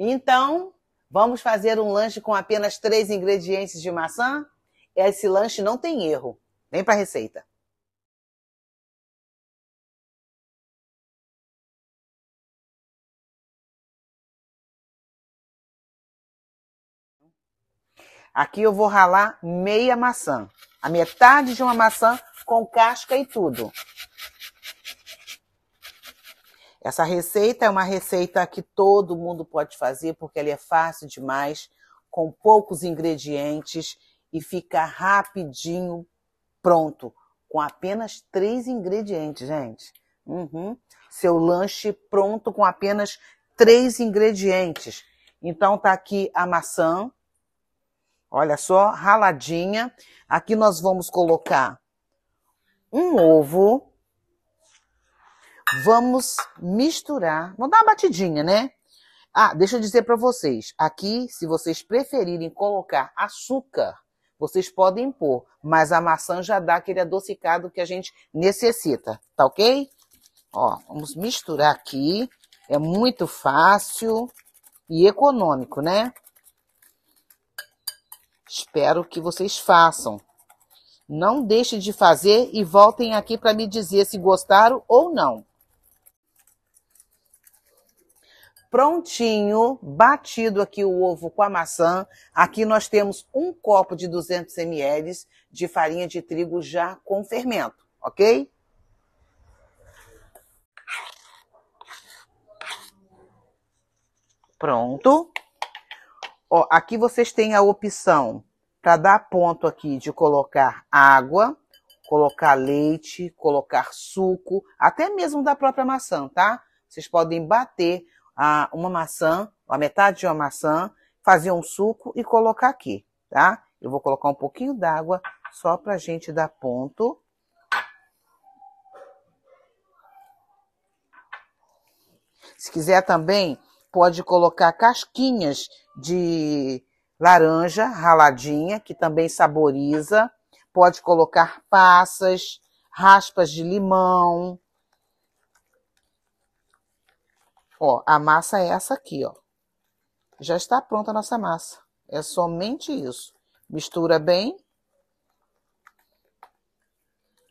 Então, vamos fazer um lanche com apenas três ingredientes de maçã? Esse lanche não tem erro. Vem para a receita. Aqui eu vou ralar meia maçã, a metade de uma maçã com casca e tudo. Essa receita é uma receita que todo mundo pode fazer porque ela é fácil demais, com poucos ingredientes e fica rapidinho pronto, com apenas três ingredientes, gente. Uhum. Seu lanche pronto com apenas três ingredientes. Então tá aqui a maçã, olha só, raladinha. Aqui nós vamos colocar um ovo Vamos misturar. Vou dar uma batidinha, né? Ah, deixa eu dizer para vocês. Aqui, se vocês preferirem colocar açúcar, vocês podem pôr. Mas a maçã já dá aquele adocicado que a gente necessita, tá ok? Ó, vamos misturar aqui. É muito fácil e econômico, né? Espero que vocês façam. Não deixem de fazer e voltem aqui para me dizer se gostaram ou não. prontinho, batido aqui o ovo com a maçã. Aqui nós temos um copo de 200 ml de farinha de trigo já com fermento, ok? Pronto. Ó, aqui vocês têm a opção para dar ponto aqui de colocar água, colocar leite, colocar suco, até mesmo da própria maçã, tá? Vocês podem bater a, uma maçã, a metade de uma maçã, fazer um suco e colocar aqui, tá? Eu vou colocar um pouquinho d'água só pra gente dar ponto. Se quiser também, pode colocar casquinhas de laranja raladinha, que também saboriza. Pode colocar passas, raspas de limão, Ó, a massa é essa aqui, ó. Já está pronta a nossa massa. É somente isso. Mistura bem.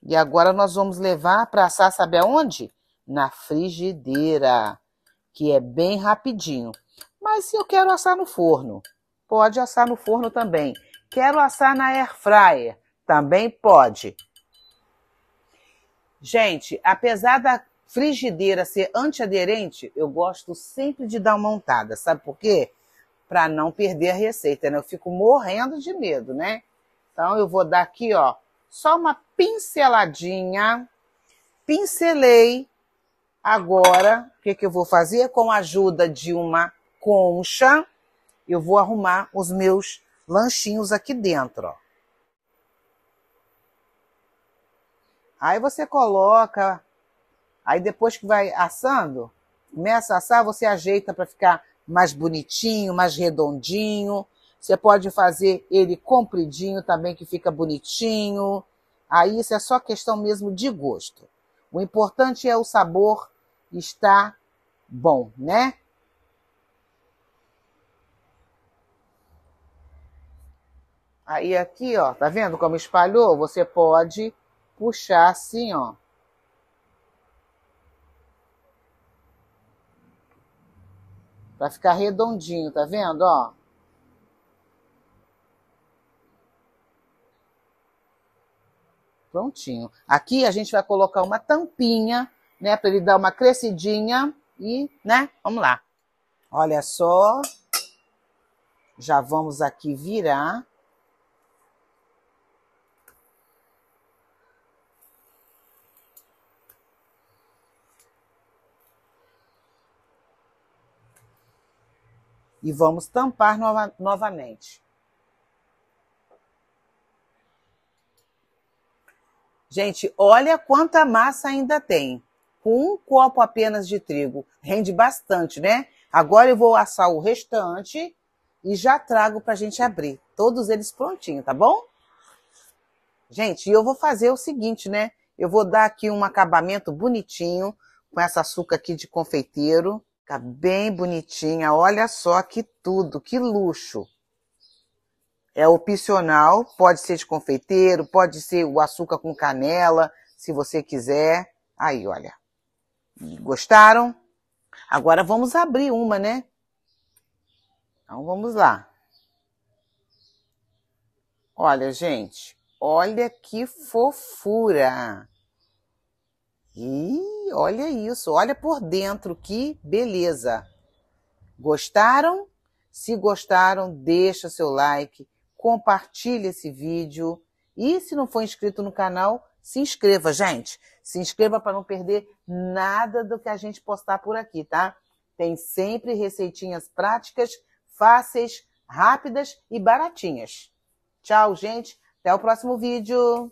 E agora nós vamos levar para assar, sabe aonde? Na frigideira, que é bem rapidinho. Mas se eu quero assar no forno, pode assar no forno também. Quero assar na air fryer, também pode. Gente, apesar da frigideira ser antiaderente, eu gosto sempre de dar uma untada, sabe por quê? Para não perder a receita, né? Eu fico morrendo de medo, né? Então eu vou dar aqui, ó, só uma pinceladinha. Pincelei. Agora, o que, que eu vou fazer? Com a ajuda de uma concha, eu vou arrumar os meus lanchinhos aqui dentro, ó. Aí você coloca Aí depois que vai assando, começa a assar, você ajeita para ficar mais bonitinho, mais redondinho. Você pode fazer ele compridinho também, que fica bonitinho. Aí isso é só questão mesmo de gosto. O importante é o sabor estar bom, né? Aí aqui, ó, tá vendo como espalhou? Você pode puxar assim, ó. Pra ficar redondinho, tá vendo, ó? Prontinho. Aqui a gente vai colocar uma tampinha, né? Pra ele dar uma crescidinha e, né? Vamos lá. Olha só. Já vamos aqui virar. e vamos tampar nova, novamente. Gente, olha quanta massa ainda tem. Com um copo apenas de trigo, rende bastante, né? Agora eu vou assar o restante e já trago para a gente abrir. Todos eles prontinhos, tá bom? Gente, eu vou fazer o seguinte, né? Eu vou dar aqui um acabamento bonitinho com essa açúcar aqui de confeiteiro. Fica bem bonitinha. Olha só que tudo, que luxo. É opcional, pode ser de confeiteiro, pode ser o açúcar com canela, se você quiser. Aí, olha. Gostaram? Agora vamos abrir uma, né? Então vamos lá. Olha, gente, olha que fofura. E olha isso, olha por dentro, que beleza! Gostaram? Se gostaram, deixa seu like, compartilha esse vídeo e se não for inscrito no canal, se inscreva, gente. Se inscreva para não perder nada do que a gente postar por aqui, tá? Tem sempre receitinhas práticas, fáceis, rápidas e baratinhas. Tchau, gente. Até o próximo vídeo.